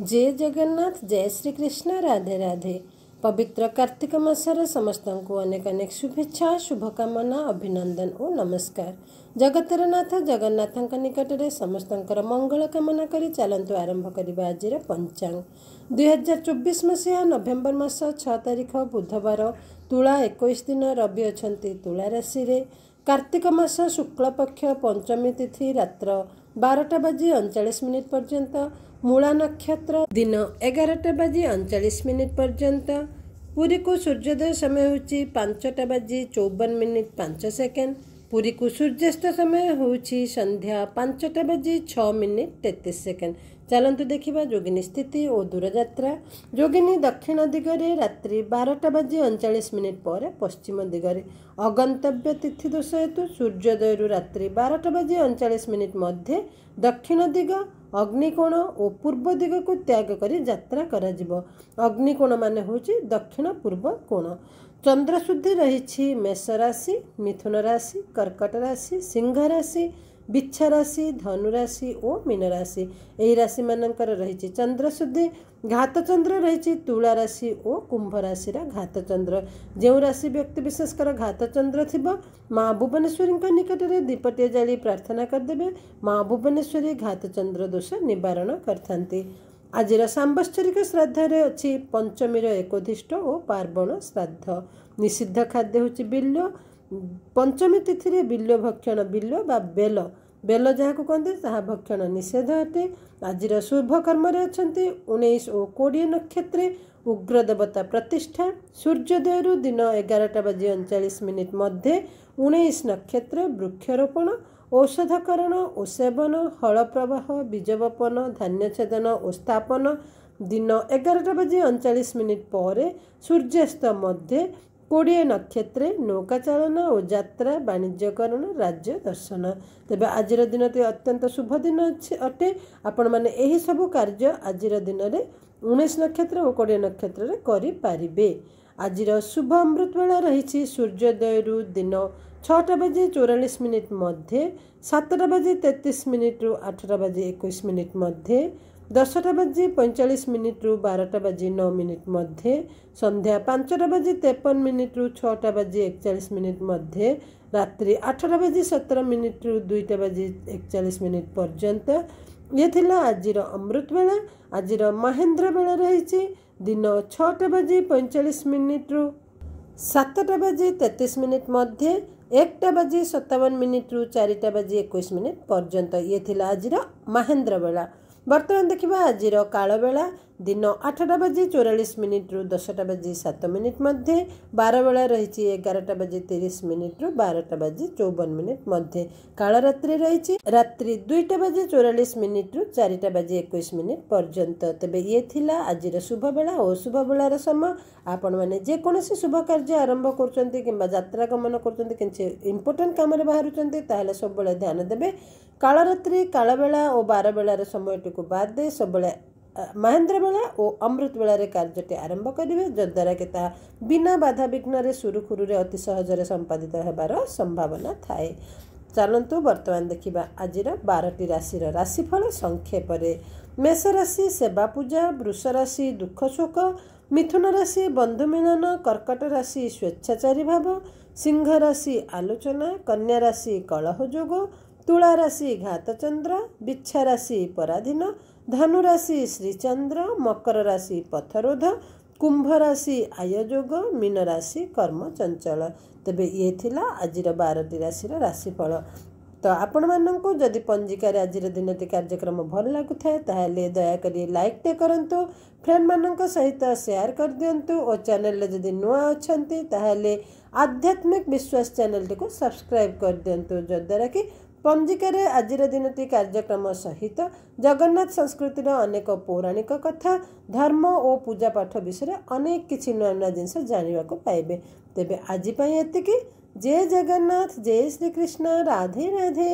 ଜୟ ଜଗନ୍ନାଥ ଜୟ ଶ୍ରୀକୃଷ୍ଣ ରାଧେ ରାଧେ ପବିତ୍ର କାର୍ତ୍ତିକ ମାସର ସମସ୍ତଙ୍କୁ ଅନେକ ଅନେକ ଶୁଭେଚ୍ଛା ଶୁଭକାମନା ଅଭିନନ୍ଦନ ଓ ନମସ୍କାର ଜଗତର ନାଥ ଜଗନ୍ନାଥଙ୍କ ନିକଟରେ ସମସ୍ତଙ୍କର ମଙ୍ଗଳ କାମନା କରି ଚାଲନ୍ତୁ ଆରମ୍ଭ କରିବା ଆଜିର ପଞ୍ଚାଙ୍ଗ ଦୁଇହଜାର ଚବିଶ ମସିହା ନଭେମ୍ବର ମାସ ଛଅ ତାରିଖ ବୁଧବାର ତୁଳା ଏକୋଇଶ ଦିନ ରବି ଅଛନ୍ତି ତୁଳା ରାଶିରେ କାର୍ତ୍ତିକ ମାସ ଶୁକ୍ଳପକ୍ଷ ପଞ୍ଚମୀ ତିଥି ରାତ୍ର ବାରଟା ବାଜି ଅଣଚାଳିଶ ମିନିଟ୍ ପର୍ଯ୍ୟନ୍ତ ମୂଳା ନକ୍ଷତ୍ର ଦିନ ଏଗାରଟା ବାଜି ଅଣଚାଳିଶ ମିନିଟ୍ ପର୍ଯ୍ୟନ୍ତ ପୁରୀକୁ ସୂର୍ଯ୍ୟୋଦୟ ସମୟ ହେଉଛି ପାଞ୍ଚଟା ବାଜି ଚଉବନ ମିନିଟ୍ ପାଞ୍ଚ ସେକେଣ୍ଡ ପୁରୀକୁ ସୂର୍ଯ୍ୟାସ୍ତ ସମୟ ହେଉଛି ସନ୍ଧ୍ୟା ପାଞ୍ଚଟା ବାଜି ଛଅ ମିନିଟ୍ ତେତିଶ ସେକେଣ୍ଡ ଚାଲନ୍ତୁ ଦେଖିବା ଯୋଗିନୀ ସ୍ଥିତି ଓ ଦୂରଯାତ୍ରା ଯୋଗିନୀ ଦକ୍ଷିଣ ଦିଗରେ ରାତ୍ରି ବାରଟା ବାଜି ଅଣଚାଳିଶ ମିନିଟ୍ ପରେ ପଶ୍ଚିମ ଦିଗରେ ଅଗନ୍ତବ୍ୟ ତିଥି ଦୋଷ ହେତୁ ସୂର୍ଯ୍ୟୋଦୟରୁ ରାତ୍ରି ବାରଟା ବାଜି ଅଣଚାଳିଶ ମିନିଟ୍ ମଧ୍ୟେ ଦକ୍ଷିଣ ଦିଗ ଅଗ୍ନିକୋଣ ଓ ପୂର୍ବ ଦିଗକୁ ତ୍ୟାଗ କରି ଯାତ୍ରା କରାଯିବ ଅଗ୍ନିକୋଣ ମାନେ ହେଉଛି ଦକ୍ଷିଣ ପୂର୍ବ କୋଣ ଚନ୍ଦ୍ରଶୁଦ୍ଧି ରହିଛି ମେଷ ରାଶି ମିଥୁନ ରାଶି କର୍କଟ ରାଶି ସିଂହ ରାଶି ବିଛା ରାଶି ଧନୁରାଶି ଓ ରାଶି ଏହି ରାଶିମାନଙ୍କର ରହିଛି ଚନ୍ଦ୍ରଶୁଦ୍ଧି ଘାତଚନ୍ଦ୍ର ରହିଛି ତୁଳା ରାଶି ଓ କୁମ୍ଭ ରାଶିର ଘାତଚନ୍ଦ୍ର ଯେଉଁ ରାଶି ବ୍ୟକ୍ତିବିଶେଷଙ୍କର ଘାତଚନ୍ଦ୍ର ଥିବ ମା ଭୁବନେଶ୍ୱରୀଙ୍କ ନିକଟରେ ଦୀପଟିଏ ଜାଳି ପ୍ରାର୍ଥନା କରିଦେବେ ମା ଭୁବନେଶ୍ୱରୀ ଘାତଚନ୍ଦ୍ର ଦୋଷ ନିବାରଣ କରିଥାନ୍ତି ଆଜିର ସାମ୍ବତ୍ସରିକ ଶ୍ରାଦ୍ଧରେ ଅଛି ପଞ୍ଚମୀର ଏକୋଧିଷ୍ଟ ଓ ପାର୍ବଣ ଶ୍ରାଦ୍ଧ ନିଷିଦ୍ଧ ଖାଦ୍ୟ ହେଉଛି ବିଲ୍ୟ ପଞ୍ଚମୀ ତିଥିରେ ବିଲ୍ୟ ଭକ୍ଷଣ ବିଲ୍ୟ ବା ବେଲ ବେଲ ଯାହାକୁ କହନ୍ତି ତାହା ଭକ୍ଷଣ ନିଷେଧ ଅଟେ ଆଜିର ଶୁଭ କର୍ମରେ ଅଛନ୍ତି ଉଣେଇଶ ଓ କୋଡ଼ିଏ ନକ୍ଷତ୍ରେ ଉଗ୍ର ଦେବତା ପ୍ରତିଷ୍ଠା ସୂର୍ଯ୍ୟୋଦୟରୁ ଦିନ ଏଗାରଟା ବାଜି ଅଣଚାଳିଶ ମିନିଟ୍ ମଧ୍ୟ ଉଣେଇଶ ନକ୍ଷତ୍ର ବୃକ୍ଷରୋପଣ ଔଷଧକରଣ ଓ ସେବନ ହଳ ପ୍ରବାହ ବୀଜବପନ ଧାନ୍ୟଛେଦନ ଓ ସ୍ଥାପନ ଦିନ ଏଗାରଟା ବାଜି ଅଣଚାଳିଶ ମିନିଟ୍ ପରେ ସୂର୍ଯ୍ୟାସ୍ତ ମଧ୍ୟ କୋଡ଼ିଏ ନକ୍ଷତ୍ରେ ନୌକା ଚାଳନା ଓ ଯାତ୍ରା ବାଣିଜ୍ୟକରଣ ରାଜ୍ୟ ଦର୍ଶନ ତେବେ ଆଜିର ଦିନଟି ଅତ୍ୟନ୍ତ ଶୁଭ ଦିନ ଅଛି ଅଟେ ଆପଣମାନେ ଏହିସବୁ କାର୍ଯ୍ୟ ଆଜିର ଦିନରେ ଉଣେଇଶ ନକ୍ଷତ୍ର ଓ କୋଡ଼ିଏ ନକ୍ଷତ୍ରରେ କରିପାରିବେ ଆଜିର ଶୁଭ ଅମୃତ ବେଳା ରହିଛି ସୂର୍ଯ୍ୟୋଦୟରୁ ଦିନ ଛଅଟା ବାଜି ଚଉରାଳିଶ ମିନିଟ୍ ମଧ୍ୟେ ସାତଟା ବାଜି ତେତିଶ ମିନିଟ୍ରୁ ଆଠଟା ବାଜି ଏକୋଇଶ ମିନିଟ୍ ମଧ୍ୟେ ଦଶଟା ବାଜି ପଇଁଚାଳିଶ ମିନିଟ୍ରୁ ବାରଟା ବାଜି ନଅ ମିନିଟ୍ ମଧ୍ୟ ସନ୍ଧ୍ୟା ପାଞ୍ଚଟା ବାଜି ତେପନ ମିନିଟ୍ରୁ ଛଅଟା ବାଜି ଏକଚାଳିଶ ମିନିଟ୍ ମଧ୍ୟ ରାତ୍ରି ଆଠଟା ବାଜି ସତର ମିନିଟ୍ରୁ ଦୁଇଟା ବାଜି ଏକଚାଳିଶ ମିନିଟ୍ ପର୍ଯ୍ୟନ୍ତ ଇଏ ଥିଲା ଆଜିର ଅମୃତବେଳା ଆଜିର ମହେନ୍ଦ୍ର ବେଳ ରହିଛି ଦିନ ଛଅଟା ବାଜି ପଇଁଚାଳିଶ ମିନିଟ୍ରୁ ସାତଟା ବାଜି ତେତିଶ ମିନିଟ୍ ମଧ୍ୟ ଏକଟା ବାଜି ସତାବନ ମିନିଟ୍ରୁ ଚାରିଟା ବାଜି ଏକୋଇଶ ମିନିଟ୍ ପର୍ଯ୍ୟନ୍ତ ଇଏ ଥିଲା ଆଜିର ମହେନ୍ଦ୍ର ବେଳା ବର୍ତ୍ତମାନ ଦେଖିବା ଆଜିର କାଳବେଳା ଦିନ ଆଠଟା ବାଜି ଚଉରାଳିଶ ମିନିଟ୍ରୁ ଦଶଟା ବାଜି ସାତ ମିନିଟ୍ ମଧ୍ୟ ବାରବେଳା ରହିଛି ଏଗାରଟା ବାଜି ତିରିଶ ମିନିଟ୍ରୁ ବାରଟା ବାଜି ଚଉବନ ମିନିଟ୍ ମଧ୍ୟେ କାଳରାତ୍ରି ରହିଛି ରାତ୍ରି ଦୁଇଟା ବାଜି ଚଉରାଳିଶ ମିନିଟ୍ରୁ ଚାରିଟା ବାଜି ଏକୋଇଶ ମିନିଟ୍ ପର୍ଯ୍ୟନ୍ତ ତେବେ ଇଏ ଥିଲା ଆଜିର ଶୁଭବେଳା ଓ ଶୁଭବେଳାର ସମୟ ଆପଣମାନେ ଯେକୌଣସି ଶୁଭ କାର୍ଯ୍ୟ ଆରମ୍ଭ କରୁଛନ୍ତି କିମ୍ବା ଯାତ୍ରା ଗମନ କରୁଛନ୍ତି କିଛି ଇମ୍ପୋର୍ଟାଣ୍ଟ କାମରେ ବାହାରୁଛନ୍ତି ତାହେଲେ ସବୁବେଳେ ଧ୍ୟାନ ଦେବେ କାଳରାତ୍ରି କାଳବେଳା ଓ ବାରବେଳାର ସମୟଟିକୁ ବାଦ୍ ଦେଇ ସବୁବେଳେ ମହେନ୍ଦ୍ରବେଳା ଓ ଅମୃତବେଳାରେ କାର୍ଯ୍ୟଟି ଆରମ୍ଭ କରିବେ ଯଦ୍ୱାରା କି ତାହା ବିନା ବାଧାବିଘ୍ନରେ ସୁରୁଖୁରୁରେ ଅତି ସହଜରେ ସମ୍ପାଦିତ ହେବାର ସମ୍ଭାବନା ଥାଏ ଚାଲନ୍ତୁ ବର୍ତ୍ତମାନ ଦେଖିବା ଆଜିର ବାରଟି ରାଶିର ରାଶିଫଳ ସଂକ୍ଷେପରେ ମେଷ ରାଶି ସେବା ପୂଜା ବୃଷ ରାଶି ଦୁଃଖ ଶୋକ ମିଥୁନ ରାଶି ବନ୍ଧୁ ମିଳନ କର୍କଟ ରାଶି ସ୍ୱେଚ୍ଛାଚାରୀ ଭାବ ସିଂହ ରାଶି ଆଲୋଚନା କନ୍ୟା ରାଶି କଳହ ଯୋଗ तुलाराशि घातचंद्र बिच्छ राशि पराधीन धनुराशि श्रीचंद्र मकर राशि पथरोध कुंभ राशि ଆୟଯୋଗ ମୀନ ରାଶି କର୍ମ ଚଞ୍ଚଳ ତେବେ ଇଏ ଥିଲା ଆଜିର ବାରଟି ରାଶିର ରାଶିଫଳ ତ ଆପଣମାନଙ୍କୁ ଯଦି ପଞ୍ଜିକାରେ ଆଜିର ଦିନଟି କାର୍ଯ୍ୟକ୍ରମ ଭଲ ଲାଗୁଥାଏ ତାହେଲେ ଦୟାକରି ଲାଇକ୍ଟେ କରନ୍ତୁ ଫ୍ରେଣ୍ଡମାନଙ୍କ ସହିତ ସେୟାର କରିଦିଅନ୍ତୁ ଓ ଚ୍ୟାନେଲରେ ଯଦି ନୂଆ ଅଛନ୍ତି ତାହେଲେ ଆଧ୍ୟାତ୍ମିକ ବିଶ୍ୱାସ ଚ୍ୟାନେଲଟିକୁ ସବସ୍କ୍ରାଇବ୍ କରିଦିଅନ୍ତୁ ଯଦ୍ୱାରା କି ପଞ୍ଜିକାରେ ଆଜିର ଦିନଟି କାର୍ଯ୍ୟକ୍ରମ ସହିତ ଜଗନ୍ନାଥ ସଂସ୍କୃତିର ଅନେକ ପୌରାଣିକ କଥା ଧର୍ମ ଓ ପୂଜାପାଠ ବିଷୟରେ ଅନେକ କିଛି ନୂଆ ନୂଆ ଜିନିଷ ଜାଣିବାକୁ ପାଇବେ ତେବେ ଆଜି ପାଇଁ ଏତିକି ଜୟ ଜଗନ୍ନାଥ ଜୟ ଶ୍ରୀକୃଷ୍ଣ ରାଧେ ରାଧେ